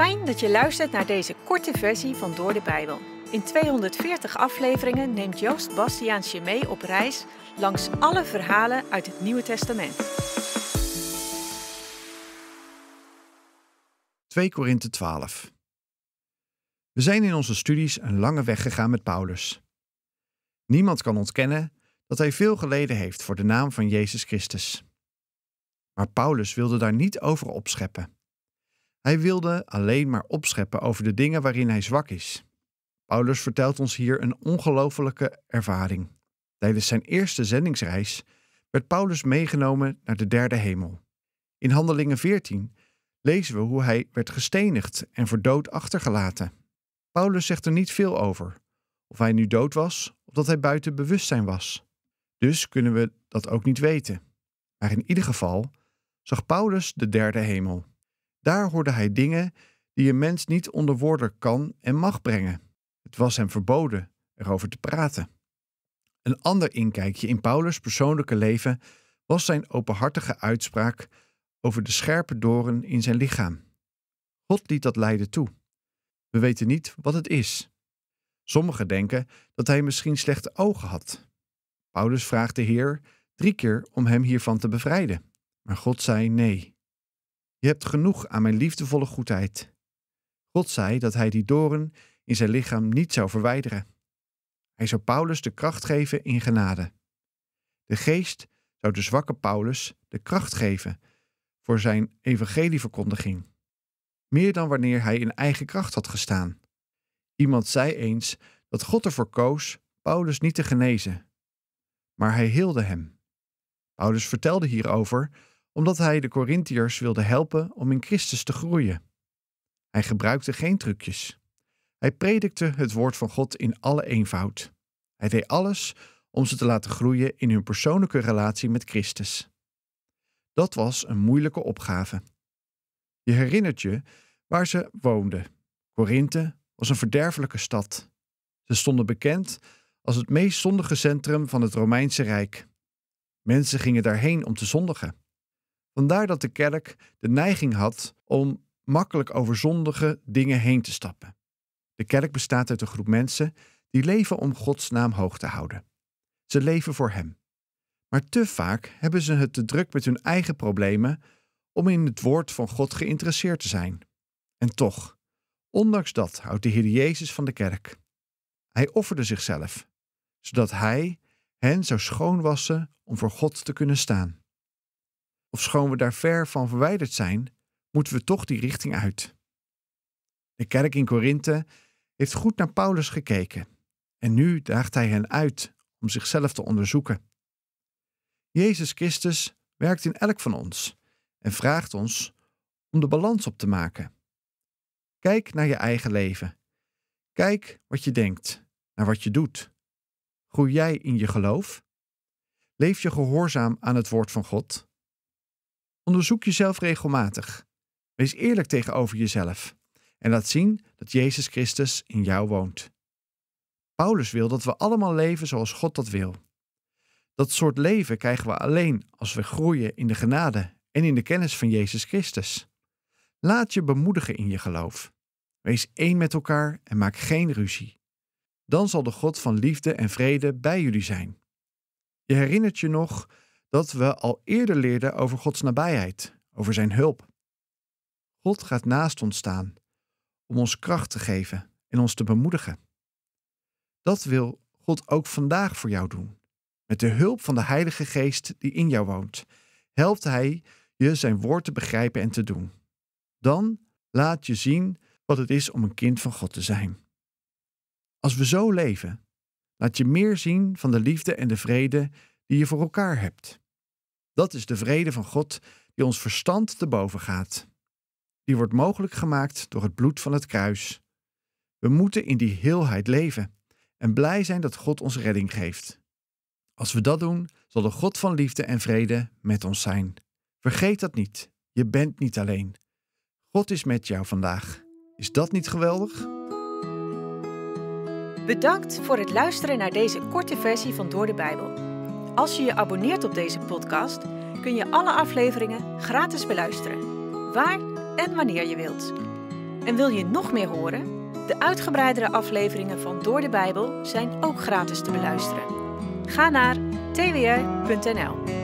Fijn dat je luistert naar deze korte versie van Door de Bijbel. In 240 afleveringen neemt Joost Bastiaans je mee op reis langs alle verhalen uit het Nieuwe Testament. 2 Korinthe 12 We zijn in onze studies een lange weg gegaan met Paulus. Niemand kan ontkennen dat hij veel geleden heeft voor de naam van Jezus Christus. Maar Paulus wilde daar niet over opscheppen. Hij wilde alleen maar opscheppen over de dingen waarin hij zwak is. Paulus vertelt ons hier een ongelofelijke ervaring. Tijdens zijn eerste zendingsreis werd Paulus meegenomen naar de derde hemel. In Handelingen 14 lezen we hoe hij werd gestenigd en voor dood achtergelaten. Paulus zegt er niet veel over, of hij nu dood was of dat hij buiten bewustzijn was. Dus kunnen we dat ook niet weten. Maar in ieder geval zag Paulus de derde hemel. Daar hoorde hij dingen die een mens niet onder woorden kan en mag brengen. Het was hem verboden erover te praten. Een ander inkijkje in Paulus' persoonlijke leven was zijn openhartige uitspraak over de scherpe doren in zijn lichaam. God liet dat lijden toe. We weten niet wat het is. Sommigen denken dat hij misschien slechte ogen had. Paulus vraagt de Heer drie keer om hem hiervan te bevrijden, maar God zei nee. Je hebt genoeg aan mijn liefdevolle goedheid. God zei dat hij die doren in zijn lichaam niet zou verwijderen. Hij zou Paulus de kracht geven in genade. De geest zou de zwakke Paulus de kracht geven voor zijn evangelieverkondiging. Meer dan wanneer hij in eigen kracht had gestaan. Iemand zei eens dat God ervoor koos Paulus niet te genezen, maar hij hielde hem. Paulus vertelde hierover omdat hij de Corinthiërs wilde helpen om in Christus te groeien. Hij gebruikte geen trucjes. Hij predikte het woord van God in alle eenvoud. Hij deed alles om ze te laten groeien in hun persoonlijke relatie met Christus. Dat was een moeilijke opgave. Je herinnert je waar ze woonden. Korinthe was een verderfelijke stad. Ze stonden bekend als het meest zondige centrum van het Romeinse Rijk. Mensen gingen daarheen om te zondigen. Vandaar dat de kerk de neiging had om makkelijk over zondige dingen heen te stappen. De kerk bestaat uit een groep mensen die leven om Gods naam hoog te houden. Ze leven voor Hem. Maar te vaak hebben ze het te druk met hun eigen problemen om in het woord van God geïnteresseerd te zijn. En toch, ondanks dat houdt de Heer Jezus van de kerk. Hij offerde zichzelf, zodat Hij hen zou schoonwassen om voor God te kunnen staan. Of schoon we daar ver van verwijderd zijn, moeten we toch die richting uit. De kerk in Korinthe heeft goed naar Paulus gekeken en nu daagt hij hen uit om zichzelf te onderzoeken. Jezus Christus werkt in elk van ons en vraagt ons om de balans op te maken. Kijk naar je eigen leven. Kijk wat je denkt, naar wat je doet. Groei jij in je geloof? Leef je gehoorzaam aan het woord van God? Onderzoek jezelf regelmatig. Wees eerlijk tegenover jezelf en laat zien dat Jezus Christus in jou woont. Paulus wil dat we allemaal leven zoals God dat wil. Dat soort leven krijgen we alleen als we groeien in de genade en in de kennis van Jezus Christus. Laat je bemoedigen in je geloof. Wees één met elkaar en maak geen ruzie. Dan zal de God van liefde en vrede bij jullie zijn. Je herinnert je nog dat we al eerder leerden over Gods nabijheid, over Zijn hulp. God gaat naast ons staan om ons kracht te geven en ons te bemoedigen. Dat wil God ook vandaag voor jou doen. Met de hulp van de Heilige Geest die in jou woont, helpt Hij je Zijn woord te begrijpen en te doen. Dan laat je zien wat het is om een kind van God te zijn. Als we zo leven, laat je meer zien van de liefde en de vrede die je voor elkaar hebt. Dat is de vrede van God die ons verstand te boven gaat. Die wordt mogelijk gemaakt door het bloed van het kruis. We moeten in die heelheid leven en blij zijn dat God ons redding geeft. Als we dat doen, zal de God van liefde en vrede met ons zijn. Vergeet dat niet. Je bent niet alleen. God is met jou vandaag. Is dat niet geweldig? Bedankt voor het luisteren naar deze korte versie van Door de Bijbel. Als je je abonneert op deze podcast, kun je alle afleveringen gratis beluisteren, waar en wanneer je wilt. En wil je nog meer horen? De uitgebreidere afleveringen van Door de Bijbel zijn ook gratis te beluisteren. Ga naar twr.nl.